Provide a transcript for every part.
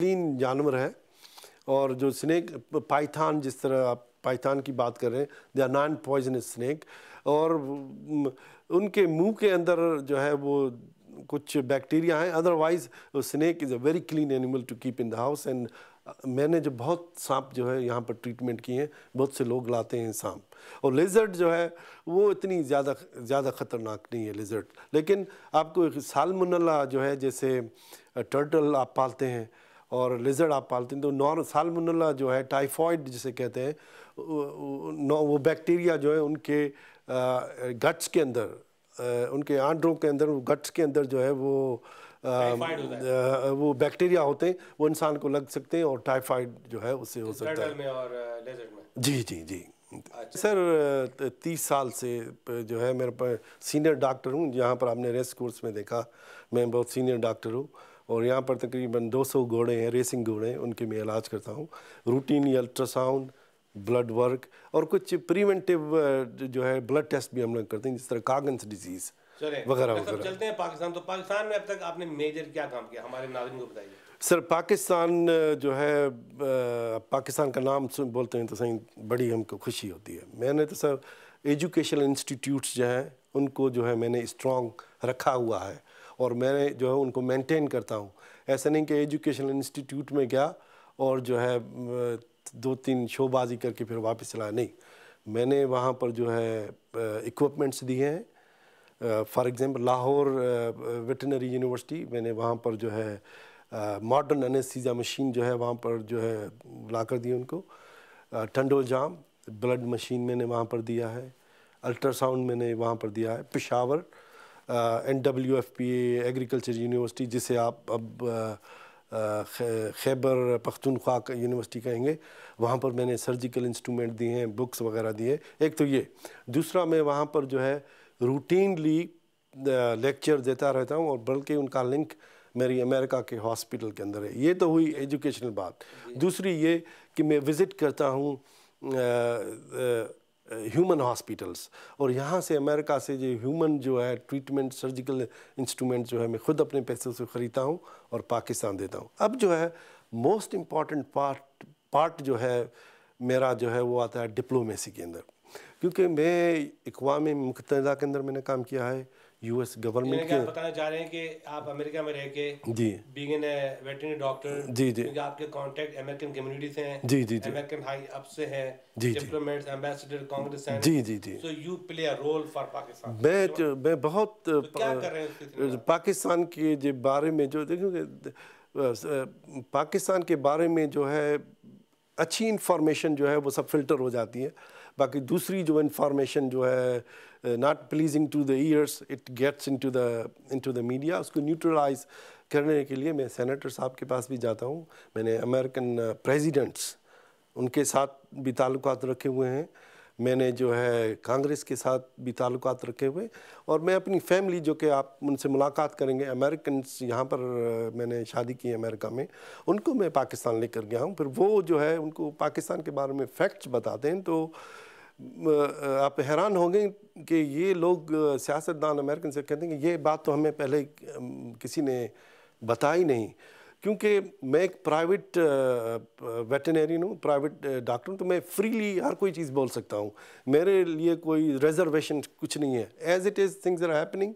तीन जानवर हैं और जो स्नैक पाइथान जिस तरह आप पाइथान की बात कर रहे हैं they are non poisonous snake और उनके मुंह के अंदर जो है वो कुछ बैक्टीरिया हैं otherwise snake is a very clean animal to keep in the house and मैंने जो बहुत सांप जो है यहाँ पर ट्रीटमेंट किए हैं बहुत से लोग लाते हैं सांप और लेजर्ट जो है वो इतनी ज़्यादा ज़्यादा ख़तरनाक नहीं है लेजर्ट लेकिन आपको सालमनला जो है जैसे टर्टल आप पालते हैं और लिजर्ड आप पालते हैं तो नॉन सालमनला जो है टाइफॉइड जिसे कहते हैं वो बैक्टीरिया जो है उनके गट्स के अंदर उनके आंड्रों के अंदर गट्स के अंदर जो है वो आ, वो बैक्टीरिया होते हैं वो इंसान को लग सकते हैं और टाइफाइड जो है उससे हो सकता है में और में। जी जी जी अच्छा। सर तीस साल से जो है मेरे पर सीनियर डॉक्टर हूँ जहाँ पर आपने रेस्ट कोर्स में देखा मैं बहुत सीनियर डॉक्टर हूँ और यहाँ पर तकरीबन 200 घोड़े हैं रेसिंग घोड़े हैं उनके मैं इलाज करता हूँ रूटीन अल्ट्रासाउंड ब्लड वर्क और कुछ प्रिवेंटिव जो है ब्लड टेस्ट भी हम लोग करते हैं जिस तरह कागंस डिजीज़ वगैरह तो वगैरह चलते हैं पाकिस्तान तो पाकिस्तान में अब तक आपने मेजर क्या काम किया हमारे नागरिक को बताइए सर पाकिस्तान जो है पाकिस्तान का नाम बोलते हैं तो सही बड़ी हमको खुशी होती है मैंने तो सर एजुकेशनल इंस्टीट्यूट्स जो हैं उनको जो है मैंने स्ट्रॉन्ग रखा हुआ है और मैं जो है उनको मेंटेन करता हूँ ऐसा नहीं कि एजुकेशनल इंस्टीट्यूट में गया और जो है दो तीन शोबाजी करके फिर वापस चला नहीं मैंने वहाँ पर जो है इक्वमेंट्स दिए हैं for example Lahore veterinary university मैंने वहाँ पर जो है मॉडर्न एनेस्थीजा मशीन जो है वहाँ पर जो है ला कर दी उनको टंडो जाम ब्लड मशीन मैंने वहाँ पर दिया है अल्ट्रासाउंड मैंने वहाँ पर दिया है Peshawar N W F P agriculture university जिसे आप अब खैबर पख्तनख्वा यूनिवर्सिटी कहेंगे वहाँ पर मैंने सर्जिकल इंस्ट्रूमेंट दिए हैं बुक्स वगैरह दिए एक तो ये दूसरा मैं वहाँ पर जो है रूटीनली लेक्चर देता रहता हूँ और बल्कि उनका लिंक मेरी अमेरिका के हॉस्पिटल के अंदर है ये तो हुई एजुकेशनल बात दूसरी ये कि मैं विज़िट करता हूँ ह्यूमन हॉस्पिटल्स और यहाँ से अमेरिका से जो ह्यूमन जो है ट्रीटमेंट सर्जिकल इंस्ट्रूमेंट जो है मैं खुद अपने पैसे से ख़रीदता हूँ और पाकिस्तान देता हूँ अब जो है मोस्ट इम्पॉर्टेंट पार्ट पार्ट जो है मेरा जो है वो आता है डिप्लोमेसी के अंदर क्योंकि मैं अकवा मतदा के अंदर मैंने काम किया है यूएस गवर्नमेंट के बताना जा रहे हैं कि आप अमेरिका में रह के जी बीइंग एन वेटरनरी डॉक्टर जी जी क्योंकि आपके कांटेक्ट अमेरिकन कम्युनिटी से हैं जी जी अमेरिकन हाई अप से हैं जी डिप्लोमेट्स एम्बेसडर कांग्रेस हैं जी जी जी so you play a role for Pakistan मैं जो, मैं बहुत तो क्या पाकिस्तान के बारे में जो देखो पाकिस्तान के बारे में जो है अच्छी इन्फॉर्मेशन जो है वो सब फिल्टर हो जाती है बाकी दूसरी जो इन्फॉर्मेशन जो है not pleasing to the ears it gets into the into the media उसको न्यूट्रलाइज करने के लिए मैं सेनेटर साहब के पास भी जाता हूँ मैंने अमेरिकन प्रेसिडेंट्स uh, उनके साथ भी ताल्लुक रखे हुए हैं मैंने जो है कांग्रेस के साथ भी ताल्लुक रखे हुए और मैं अपनी फैमिली जो कि आप उनसे मुलाकात करेंगे अमेरिकन यहाँ पर मैंने शादी की अमेरिका में उनको मैं पाकिस्तान लेकर गया हूँ फिर वो जो है उनको पाकिस्तान के बारे में फैक्ट्स बताते हैं तो आप हैरान होंगे कि ये लोग सियासतदान अमेरिकन से कहते हैं कि ये बात तो हमें पहले किसी ने बताई नहीं क्योंकि मैं एक प्राइवेट वेटनरी हूँ प्राइवेट डॉक्टर हूँ तो मैं फ्रीली हर कोई चीज़ बोल सकता हूँ मेरे लिए कोई रिजर्वेशन कुछ नहीं है as it is things are happening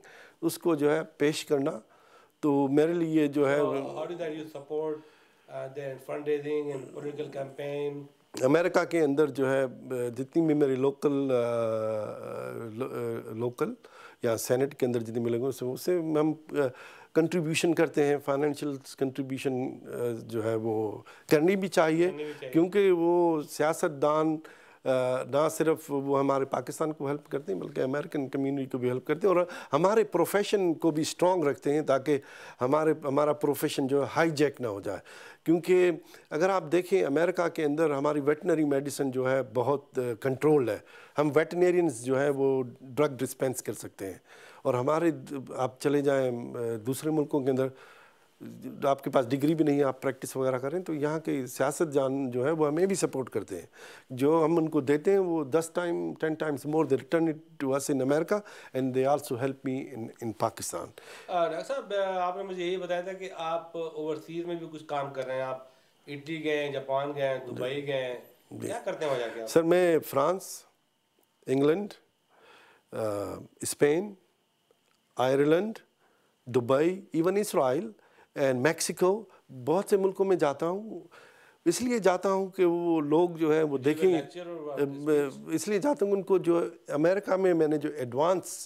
उसको जो है पेश करना तो मेरे लिए जो है uh, अमेरिका के अंदर जो है जितनी भी मेरी लोकल लोकल या सेनेट के अंदर जितनी मिलेंगे उससे हम कंट्रीब्यूशन करते हैं फाइनेंशियल कंट्रीब्यूशन जो है वो करनी भी चाहिए, चाहिए। क्योंकि वो सियासतदान ना सिर्फ वो हमारे पाकिस्तान को हेल्प करते हैं बल्कि अमेरिकन कम्युनिटी को भी हेल्प करते हैं और हमारे प्रोफेशन को भी स्ट्रॉन्ग रखते हैं ताकि हमारे हमारा प्रोफेशन जो है हाईजैक ना हो जाए क्योंकि अगर आप देखें अमेरिका के अंदर हमारी वेटनरी मेडिसिन जो है बहुत कंट्रोल है हम वेटनेरियंस जो है वो ड्रग डिस्पेंस कर सकते हैं और हमारे आप चले जाएँ दूसरे मुल्कों के अंदर आपके पास डिग्री भी नहीं है आप प्रैक्टिस वगैरह करें तो यहाँ के सियासत जान जो है वो हमें भी सपोर्ट करते हैं जो हम उनको देते हैं वो दस time ten times more they return it to us in America and they also help me in in Pakistan doctor साहब आपने मुझे यही बताया था कि आप ओवरसीज में भी कुछ काम कर रहे हैं आप इटली गए जापान गए दुबई गए क्या करते हैं वहाँ सर मैं France England Spain Ireland Dubai even Israel and Mexico बहुत से मुल्कों में जाता हूँ इसलिए जाता हूँ कि वो लोग जो है वो देखें इसलिए जाता हूँ उनको जो अमेरिका में मैंने जो एडवांस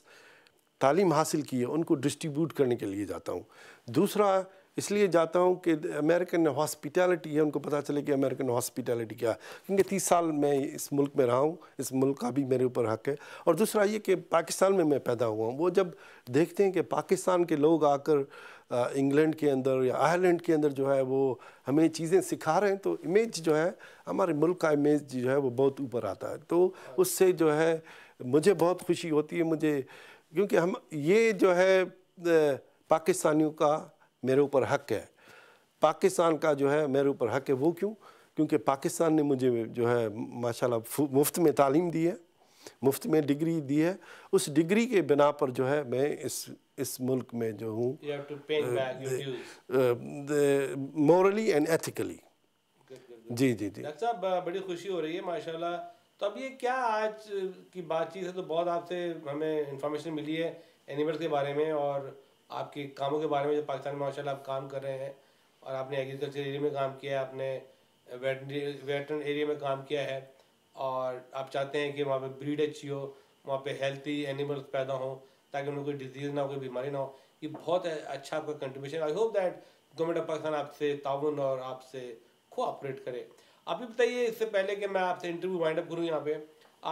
तालीम हासिल की है उनको डिस्ट्रीब्यूट करने के लिए जाता हूँ दूसरा इसलिए जाता हूँ कि अमेरिकन हॉस्पिटैलिटी है उनको पता चले कि अमेरिकन हॉस्पिटैलिटी क्या है क्योंकि तीस साल मैं इस मुल्क में रहा हूँ इस मुल्क का भी मेरे ऊपर हक है और दूसरा ये कि पाकिस्तान में मैं पैदा हुआ हूँ वो जब देखते हैं कि पाकिस्तान के लोग आकर इंग्लैंड के अंदर या आयरलैंड के अंदर जो है वो हमें चीज़ें सिखा रहे हैं तो इमेज जो है हमारे मुल्क का इमेज जो है वो बहुत ऊपर आता है तो उससे जो है मुझे बहुत खुशी होती है मुझे क्योंकि हम ये जो है पाकिस्तानियों का मेरे ऊपर हक है पाकिस्तान का जो है मेरे ऊपर हक है वो क्यों क्योंकि पाकिस्तान ने मुझे जो है माशाल्लाह मुफ्त में तालीम दी है मुफ्त में डिग्री दी है उस डिग्री के बिना पर जो है मैं इस इस मुल्क में जो हूँ मॉरली एंड एथिकली जी जी जी अच्छा साहब बड़ी खुशी हो रही है माशाल्लाह तो अब ये क्या आज की बातचीत है तो बहुत आपसे हमें इंफॉर्मेशन मिली है एनिमल्स के बारे में और आपके कामों के बारे में जो पाकिस्तान में माशाल्लाह आप काम कर रहे हैं और आपने एग्रीकल्चर एरिया में काम किया है आपने वेटन एरिया में काम किया है और आप चाहते हैं कि वहाँ पे ब्रीड अच्छी हो वहाँ पे हेल्थी एनिमल्स पैदा हों ताकि उनको कोई डिजीज़ ना हो कोई बीमारी ना हो ये बहुत अच्छा आपका contribution I hope that government of Pakistan आपसे ताउन और आपसे कोऑपरेट करे आप भी बताइए इससे पहले कि मैं आपसे इंटरव्यू वाइंड अप करूँ यहाँ पे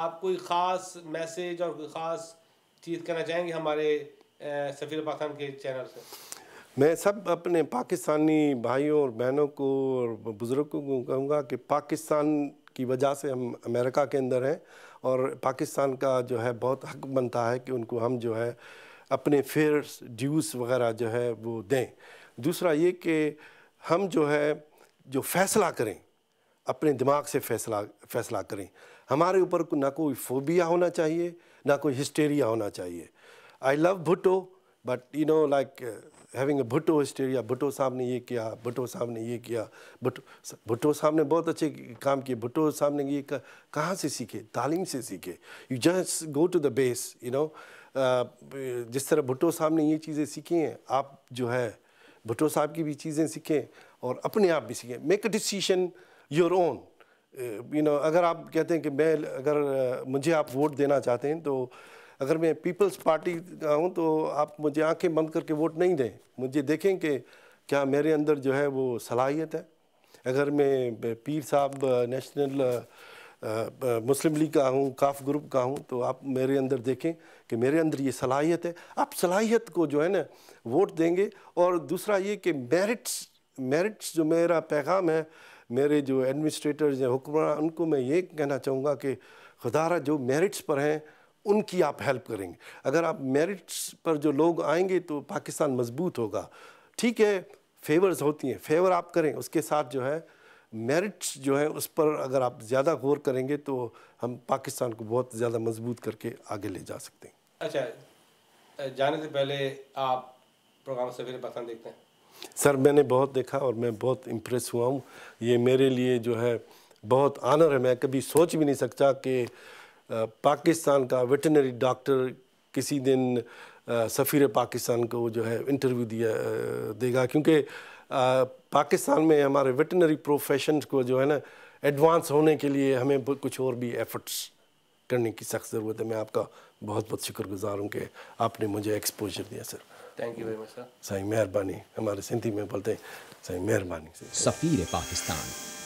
आप कोई ख़ास मैसेज और कोई ख़ास चीज़ कहना चाहेंगे हमारे सफ़ीर पाकिस्तान के चैनल से मैं सब अपने पाकिस्तानी भाइयों और बहनों को और बुज़ुर्गों को कहूँगा कि पाकिस्तान की वजह से हम अमेरिका के अंदर हैं और पाकिस्तान का जो है बहुत हक बनता है कि उनको हम जो है अपने फेयर्स ड्यूस वगैरह जो है वो दें दूसरा ये कि हम जो है जो फैसला करें अपने दिमाग से फैसला फैसला करें हमारे ऊपर ना कोई फोबिया होना चाहिए ना कोई हिस्टेरिया होना चाहिए I love Bhutto but you know like having a Bhutto hysteria Bhutto साहब ने ये किया भुट्टो साहब ने ये किया भुट्टो भुट्टो साहब ने बहुत अच्छे काम किए भुट्टो साहब ने ये कहाँ से सीखे तालीम से सीखे you just go to the base you know जिस तरह भुट्टो साहब ने ये चीज़ें सीखी हैं आप जो है भुट्टो साहब की भी चीज़ें सीखें और अपने आप भी सीखें make a decision your own you know अगर आप कहते हैं कि मैं अगर uh, मुझे आप वोट देना चाहते हैं तो uh, अगर मैं पीपल्स पार्टी का हूँ तो आप मुझे आंखें बंद करके वोट नहीं दें मुझे देखें कि क्या मेरे अंदर जो है वो सलाहियत है अगर मैं पीर साहब नेशनल मुस्लिम लीग का हूँ काफ ग्रुप का हूँ तो आप मेरे अंदर देखें कि मेरे अंदर ये सलाहियत है आप सलाहियत को जो है ना वोट देंगे और दूसरा ये कि मेरिट्स मेरिट्स जो मेरा पैगाम है मेरे जो एडमिनिस्ट्रेटर्स हैं हुक्मरान उनको मैं ये कहना चाहूँगा कि खुदारा जो मेरिट्स पर हैं उनकी आप हेल्प करेंगे अगर आप मेरिट्स पर जो लोग आएंगे तो पाकिस्तान मजबूत होगा ठीक है फेवर्स होती हैं फेवर आप करें उसके साथ जो है मेरिट्स जो है उस पर अगर आप ज़्यादा गौर करेंगे तो हम पाकिस्तान को बहुत ज़्यादा मजबूत करके आगे ले जा सकते हैं अच्छा जाने से पहले आप प्रोग्राम सवेरे पाकिस्तान देखते हैं सर मैंने बहुत देखा और मैं बहुत इम्प्रेस हुआ हूँ ये मेरे लिए जो है बहुत आनर है मैं कभी सोच भी नहीं सकता कि पाकिस्तान का वेटनरी डॉक्टर किसी दिन सफ़ीर पाकिस्तान को जो है इंटरव्यू दिया देगा क्योंकि पाकिस्तान में हमारे वेटनरी प्रोफेशन को जो है ना एडवांस होने के लिए हमें कुछ और भी एफर्ट्स करने की सख्त ज़रूरत है मैं आपका बहुत बहुत शुक्रगुजार हूँ कि आपने मुझे एक्सपोजर दिया sir thank you very much sir सही मेहरबानी हमारे सिंधी में बोलते हैं सही मेहरबानी सफ़ीर पाकिस्तान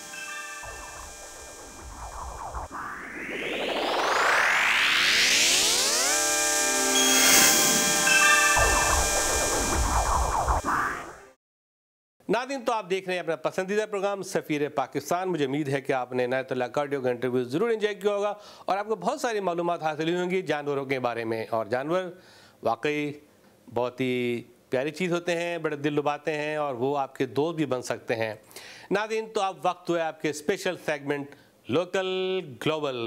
नादिन तो आप देख रहे हैं अपना पसंदीदा प्रोग्राम सफ़ीर पाकिस्तान मुझे उम्मीद है कि आपने तो कार्डियो का इंटरव्यू ज़रूर इंजॉय किया होगा और आपको बहुत सारी मालूम हासिल हुई होंगी जानवरों के बारे में और जानवर वाकई बहुत ही प्यारी चीज़ होते हैं बड़े दिल लुभाते हैं और वो आपके दोस्त भी बन सकते हैं नादिन तो आप वक्त हुए आपके स्पेशल सेगमेंट लोकल ग्लोबल